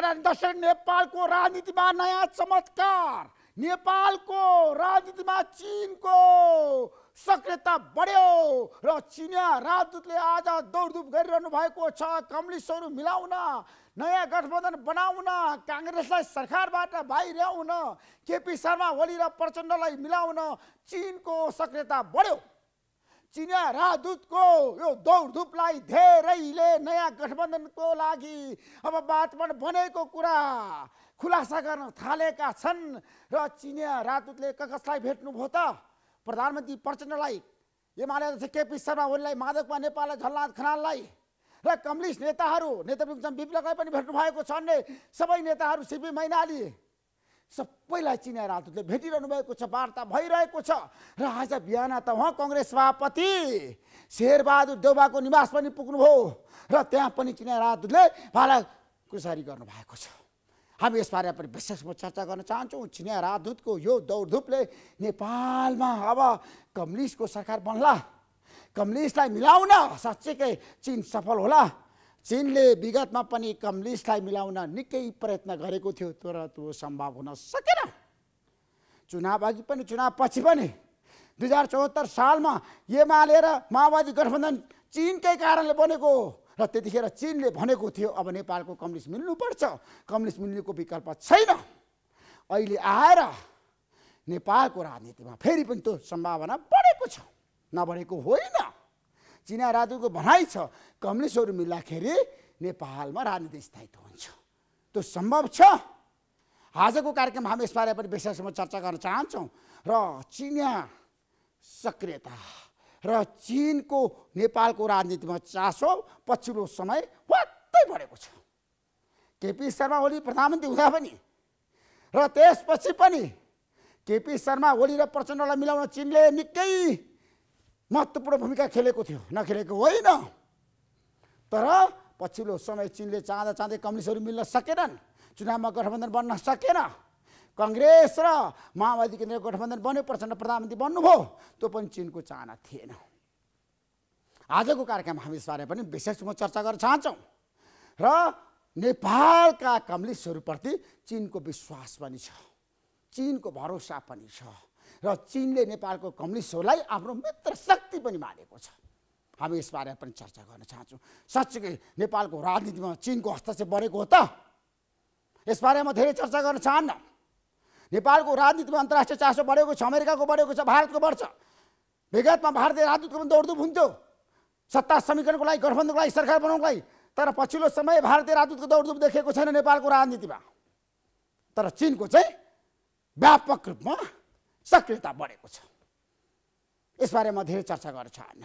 दर्शक नेपालको राजनीतिमा नयाँ चमत्कार नेपालको राजनीतिमा चिनको सक्रियता बढ्यो र चिनिया राजदूतले आज दौडधुप गरिरहनु भएको छ कम्युनिस्टहरू मिलाउन नयाँ गठबन्धन बनाउन काङ्ग्रेसलाई सरकारबाट बाहिर केपी शर्मा ओली र प्रचण्डलाई मिलाउन चिनको सक्रियता बढ्यो चिनिया राजदूतको यो दौडधुपलाई धेरैले नयाँ गठबन्धनको लागि अब वातावरण बनेको कुरा खुलासा गर्न थालेका छन् र चिनिया राजदूतले कसलाई भेट्नुभयो त प्रधानमन्त्री प्रचण्डलाई एमाले अध्यक्ष केपी शर्मा ओलीलाई माधवमा नेपाललाई झलनाथ खनाललाई र कम्युनिस्ट नेताहरू नेता विप्लवलाई पनि भेट्नु भएको छ सबै नेताहरू सिपी मैनाली सबैलाई चिनाएर राजदूतले भेटिरहनु भएको छ वार्ता भइरहेको छ र आज बिहान त उहाँ कङ्ग्रेस सभापति शेरबहादुर देउबाको निवास पनि पुग्नुभयो र त्यहाँ पनि चिनाएर राजदूतले भाला कुसारी गर्नुभएको छ हामी यसबारे पनि विशेष म चर्चा गर्न चाहन्छौँ चिनिया राजदूतको यो दौडधुपले नेपालमा अब कम्युनिस्टको सरकार बन्ला कम्युनिस्टलाई मिलाउन साँच्चैकै चिन सफल होला चिनले विगतमा पनि कम्युनिस्टलाई मिलाउन निकै प्रयत्न गरेको थियो तर त्यो सम्भव हुन सकेन चुनाव अघि पनि चुनाव पछि पनि दुई हजार चौहत्तर सालमा एमाले र माओवादी गठबन्धन चिनकै कारणले बनेको हो र त्यतिखेर चिनले भनेको थियो अब नेपालको कम्युनिस्ट मिल्नुपर्छ कम्युनिस्ट मिल्नेको विकल्प छैन अहिले आएर नेपालको राजनीतिमा फेरि पनि त्यो सम्भावना बढेको छ नबढेको होइन चिना राजुको भनाइ छ कम्युनिस्टहरू मिल्दाखेरि नेपालमा राजनीति स्थायित्व हुन्छ त्यो सम्भव छ आजको कार्यक्रम हामी यसबारे पनि विशेषमा चर्चा गर्न चाहन्छौँ र चिनिया सक्रियता र चिनको नेपालको राजनीतिमा चासो पछिल्लो समय वात्तै बढेको छ केपी शर्मा ओली प्रधानमन्त्री हुँदा पनि र त्यसपछि पनि केपी शर्मा ओली र प्रचण्डलाई मिलाउन चिनले निकै महत्त्वपूर्ण भूमिका खेलेको थियो नखेलेको होइन तर पछिल्लो समय चिनले चाहँदा चाहँदै कम्युनिस्टहरू मिल्न सकेनन् चुनावमा गठबन्धन बन्न सकेन कङ्ग्रेस र माओवादी केन्द्र गठबन्धन बन्यो प्रचण्ड प्रधानमन्त्री बन्नुभयो त्यो पनि चिनको चाहना थिएन आजको कार्यक्रम हामी यसबारे पनि विशेष रूपमा चर्चा गर्न चाहन्छौँ र नेपालका कम्युनिस्टहरूप्रति चिनको विश्वास पनि छ चिनको भरोसा पनि छ र चिनले नेपालको कम्युनिस्टहरूलाई आफ्नो मित्र शक्ति पनि मानेको छ हामी यसबारे पनि चर्चा गर्न चाहन्छौँ साँच्चीकै नेपालको राजनीतिमा चिनको हस्तक्षेप बढेको हो त यसबारे म धेरै चर्चा गर्न चाहन्न नेपालको राजनीतिमा अन्तर्राष्ट्रिय चासो बढेको छ अमेरिकाको बढेको छ भारतको बढ्छ विगतमा भारतीय राजदूतको पनि दौडधुप हुन्थ्यो सत्ता समीकरणको लागि गठबन्धनको लागि सरकार बनाउनुको लागि तर पछिल्लो समय भारतीय राजदूतको दौडधुप देखेको छैन नेपालको राजनीतिमा तर चिनको चाहिँ व्यापक रूपमा सक्रियता बढेको छ यसबारे म धेरै चर्चा गर्छन्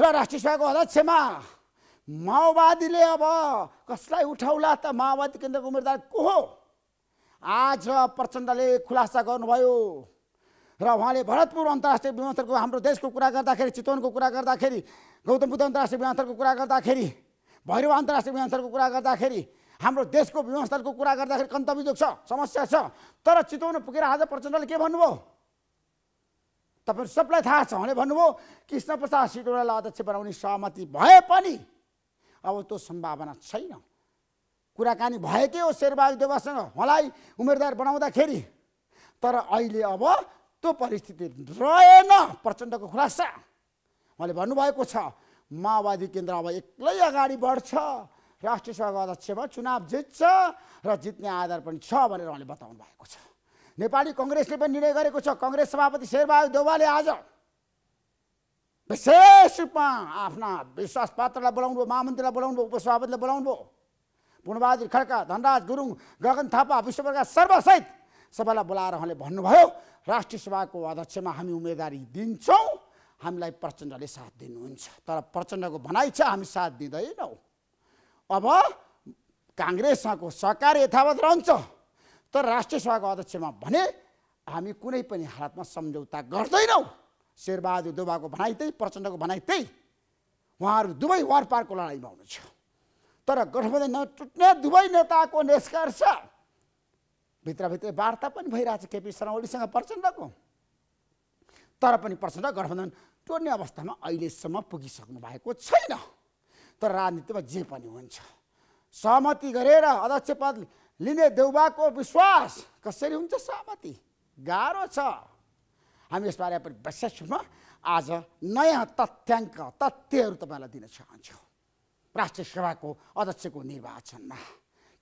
र राष्ट्रिय सभाको अध्यक्षमा माओवादीले अब कसलाई उठाउला त माओवादी केन्द्रको उम्मेदवार को हो आज प्रचण्डले खुलासा गर्नुभयो र उहाँले भरतपुर अन्तर्राष्ट्रिय विमानस्थलको हाम्रो देशको कुरा गर्दाखेरि चितवनको कुरा गर्दाखेरि गौतम बुद्ध अन्तर्राष्ट्रिय विमानस्थलको कुरा गर्दाखेरि भैरव अन्तर्राष्ट्रिय विमानस्थलको कुरा गर्दाखेरि हाम्रो देशको विमानस्थलको कुरा गर्दाखेरि कन्तविजोग छ समस्या छ तर चितवन पुगेर आज प्रचण्डले के भन्नुभयो तपाईँहरू सबलाई थाहा छ उहाँले भन्नुभयो कृष्ण प्रसाद सिटोरालाई अध्यक्ष बनाउने सहमति भए पनि अब त्यो सम्भावना छैन कुराकानी भएकै हो शेरबहादुर देवासँग मलाई उम्मेदवार बनाउँदाखेरि तर अहिले अब त्यो परिस्थिति रहेन प्रचण्डको खुलासा उहाँले भन्नुभएको छ माओवादी केन्द्र अब एक्लै अगाडि बढ्छ राष्ट्रिय सभाको अध्यक्षमा चुनाव जित्छ र जित्ने आधार पनि छ भनेर उहाँले बताउनु भएको छ नेपाली कङ्ग्रेसले पनि निर्णय गरेको छ कङ्ग्रेस सभापति शेरबहादुर देवालले आज विशेष रूपमा आफ्ना विश्वास पात्रलाई बोलाउनु भयो महामन्त्रीलाई बोलाउनु भयो उपसभापतिलाई बोलाउनु भयो पूर्णबहादुर खड्का धनराज गुरुङ गगन थापा विश्वप्रकाश सर्वसहित सबैलाई बोलाएर उहाँले भन्नुभयो राष्ट्रिय सभाको अध्यक्षमा हामी उम्मेदवारी दिन्छौँ हामीलाई प्रचण्डले साथ दिनुहुन्छ तर प्रचण्डको भनाइ छ हामी साथ दिँदैनौँ अब काङ्ग्रेससँगको सरकार यथावत रहन्छ तर राष्ट्रिय सभाको अध्यक्षमा भने हामी कुनै पनि हालतमा सम्झौता गर्दैनौँ शेरबहादुर दुबाको भनाइ त्यही प्रचण्डको भनाइ त्यही उहाँहरू दुवै वार पारको लडाइँमा हुनुहुन्छ तर गठबन्धन नटुट्ने दुवै नेताको निष्कर्ष भित्रभित्रै वार्ता पनि भइरहेछ केपी शर्मा ओलीसँग प्रचण्डको तर पनि प्रचण्ड गठबन्धन टोड्ने अवस्थामा अहिलेसम्म पुगिसक्नु भएको छैन तर राजनीतिमा जे पनि हुन्छ सहमति गरेर अध्यक्ष पद लिने देउबाको विश्वास कसरी हुन्छ सहमति गाह्रो छ हामी यसबारे पनि विशेष आज नयाँ तथ्याङ्क तथ्यहरू तपाईँलाई दिन चाहन्छौँ राष्ट्रिय सभाको अध्यक्षको निर्वाचनमा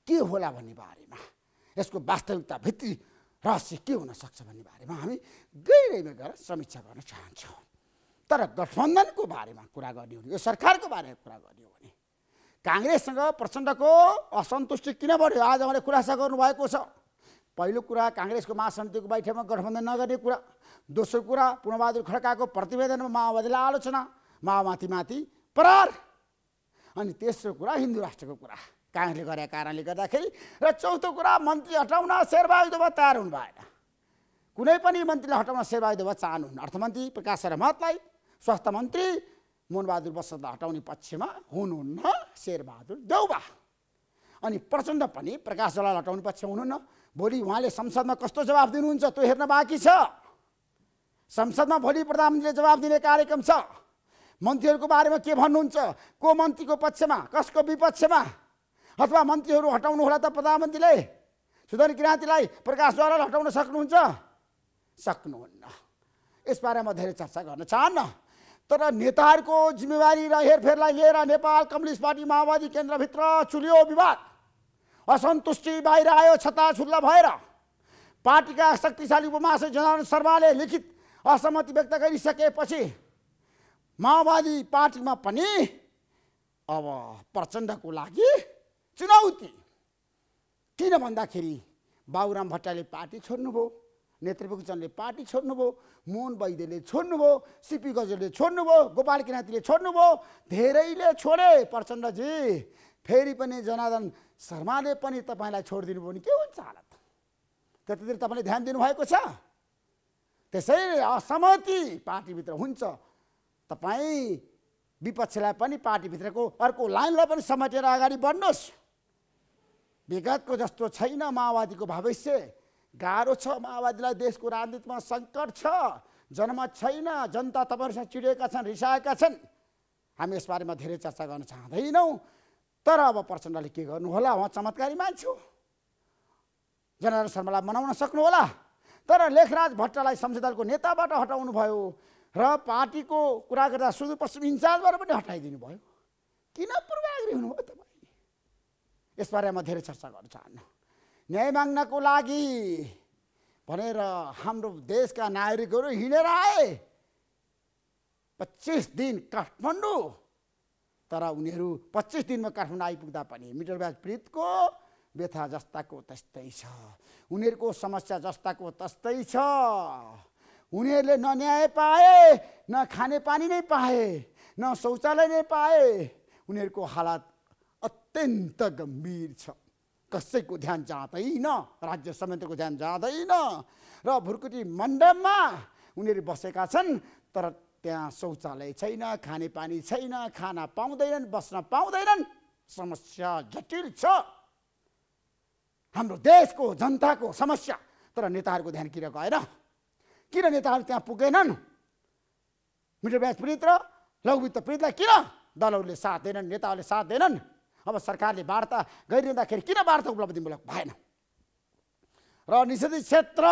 के होला भन्ने बारेमा यसको वास्तविकता भित्र रहस्य के हुनसक्छ भन्ने बारेमा हामी गहिरैमा गएर समीक्षा गर्न चाहन्छौँ तर गठबन्धनको बारेमा कुरा गर्ने हो भने यो सरकारको बारेमा कुरा गर्ने हो भने काङ्ग्रेससँग प्रचण्डको असन्तुष्टि किन बढ्यो आज उहाँले खुलासा गर्नुभएको छ पहिलो कुरा काङ्ग्रेसको महासमितिको बैठकमा गठबन्धन नगर्ने कुरा दोस्रो कुरा पूर्णबहादुर खड्काको प्रतिवेदनमा माओवादीलाई आलोचना माथि प्रहार अनि तेस्रो कुरा हिन्दू राष्ट्रको कुरा काङ्ग्रेसले गरेका कारणले गर्दाखेरि र चौथो कुरा मन्त्री हटाउन शेरबहादुर तयार हुनु भएन कुनै पनि मन्त्रीलाई हटाउन शेरबहादुर चाहनुहुन्न अर्थमन्त्री प्रकाश रमतलाई स्वास्थ्य मन्त्री मोहनबहादुर बसन्त हटाउने पक्षमा हुनुहुन्न शेरबहादुर देउबा अनि प्रचण्ड पनि प्रकाश जलाल हटाउने पक्षमा हुनुहुन्न भोलि उहाँले संसदमा कस्तो जवाब दिनुहुन्छ त्यो हेर्न बाँकी छ संसदमा भोलि प्रधानमन्त्रीले जवाब दिने कार्यक्रम छ मन्त्रीहरूको बारेमा के भन्नुहुन्छ को मन्त्रीको पक्षमा कसको विपक्षमा अथवा मन्त्रीहरू हटाउनु होला त प्रधानमन्त्रीले सुधन किराँतीलाई प्रकाश जलाल हटाउन सक्नुहुन्छ सक्नुहुन्न यसबारेमा धेरै चर्चा गर्न चाहन्न तर नेताहरूको जिम्मेवारी र हेरफेरलाई लिएर नेपाल कम्युनिस्ट पार्टी माओवादी केन्द्रभित्र चुलियो विवाद असन्तुष्टि बाहिर आयो छताछुल्ला भएर पार्टीका शक्तिशाली उपमहासचिव जनारायण शर्माले लिखित असहमति व्यक्त गरिसकेपछि माओवादी पार्टीमा पनि अब प्रचण्डको लागि चुनौती किन भन्दाखेरि बाबुराम भट्टराईले पार्टी छोड्नुभयो नेत्रपुकचन्दले पार्टी छोड्नुभयो मोहन वैद्यले छोड्नुभयो सिपी गजलले छोड्नुभयो गोपाल किराँतीले छोड्नुभयो धेरैले छोडे प्रचण्डजी फेरि पनि जनादन शर्माले पनि तपाईँलाई छोडिदिनु भयो भने के हुन्छ हालत त्यतातिर तपाईँले ध्यान दिनुभएको छ त्यसै असहमति पार्टीभित्र हुन्छ तपाईँ विपक्षलाई पनि पार्टीभित्रको अर्को लाइनलाई पनि समेटेर अगाडि बढ्नुहोस् विगतको जस्तो छैन माओवादीको भविष्य गाह्रो छ माओवादीलाई देशको राजनीतिमा सङ्कट छ जनमत छैन जनता तपाईँहरूसँग चिडिएका छन् रिसाएका छन् हामी यसबारेमा धेरै चर्चा गर्न चाहँदैनौँ तर अब प्रचण्डले के गर्नु होला उहाँ चमत्कारी मान्छे हो जनरल शर्मालाई मनाउन सक्नुहोला तर लेखराज भट्टलाई संसदको नेताबाट हटाउनु भयो र पार्टीको कुरा गर्दा सुदूरपश्चिम इन्चार्जबाट पनि हटाइदिनु भयो किन पूर्वाग्री हुनुभयो तपाईँ यसबारेमा धेरै चर्चा गर्न चाहन्न न्याय माग्नको लागि भनेर हाम्रो देशका नागरिकहरू हिँडेर आए पच्चिस दिन काठमाडौँ तर उनीहरू पच्चिस दिनमा काठमाडौँ आइपुग्दा पनि मिटरबाज पीडितको व्यथा जस्ताको त्यस्तै छ उनीहरूको समस्या जस्ताको तस्तै छ उनीहरूले न न्याय पाए न खानेपानी नै पाए न शौचालय नै पाए उनीहरूको हालत अत्यन्त गम्भीर छ कसैको ध्यान जाँदैन राज्य समितिको ध्यान जाँदैन र भुर्कुटी मण्डपमा उनीहरू बसेका छन् तर त्यहाँ शौचालय छैन खानेपानी छैन खाना पाउँदैनन् बस्न पाउँदैनन् समस्या जटिल छ हाम्रो देशको जनताको समस्या तर नेताहरूको ध्यान किन गएन किन नेताहरू त्यहाँ पुगेनन् मिडल ब्याच पीडित र लघुवित्त पीडितलाई किन दलहरूले साथ दिएनन् नेताहरूले साथ दिएनन् अब सरकारले वार्ता गरिरहँदाखेरि किन वार्ता उपलब्धिमूलक भएन र निषेधित क्षेत्र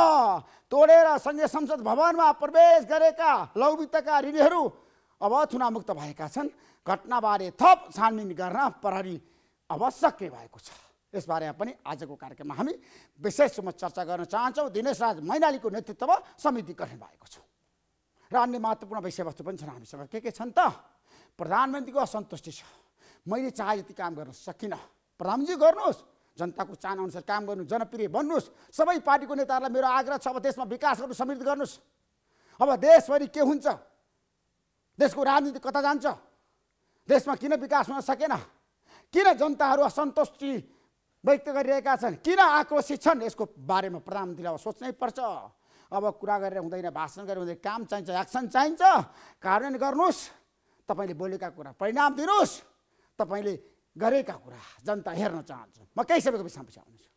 तोडेर सङ्घीय संसद भवनमा प्रवेश गरेका लौविकताका ऋणीहरू अब चुनावमुक्त भएका छन् घटनाबारे थप छानबिन गर्न प्रहरी अब सक्रिय भएको छ यसबारेमा पनि आजको कार्यक्रममा हामी विशेष रूपमा चर्चा गर्न चाहन्छौँ दिनेश राज मैनालीको नेतृत्वमा समिति गठन भएको छ र अन्य महत्त्वपूर्ण विषयवस्तु पनि छन् हामीसँग के के छन् त प्रधानमन्त्रीको असन्तुष्टि छ मैले चाहे जति काम गर्न सकिनँ प्रधानमन्त्री गर्नुहोस् जनताको चाहनाअनुसार काम गर्नु जनप्रिय बन्नुहोस् सबै पार्टीको नेताहरूलाई मेरो आग्रह छ अब देशमा विकास गर्नु समृद्ध गर्नुहोस् अब देशभरि के हुन्छ देशको राजनीति कता जान्छ देशमा किन विकास हुन सकेन किन जनताहरू असन्तुष्टि व्यक्त गरिरहेका छन् किन आक्रोशित छन् यसको बारेमा प्रधानमन्त्रीले अब सोच्नै पर्छ अब कुरा गरेर हुँदैन भाषण गरेर हुँदैन काम चाहिन्छ एक्सन चाहिन्छ कार्यान्वयन गर्नुहोस् तपाईँले बोलेका कुरा परिणाम दिनुहोस् तपाईँले गरेका कुरा जनता हेर्न चाहन्छु म केही समयको विषयमा पछि आउनेछु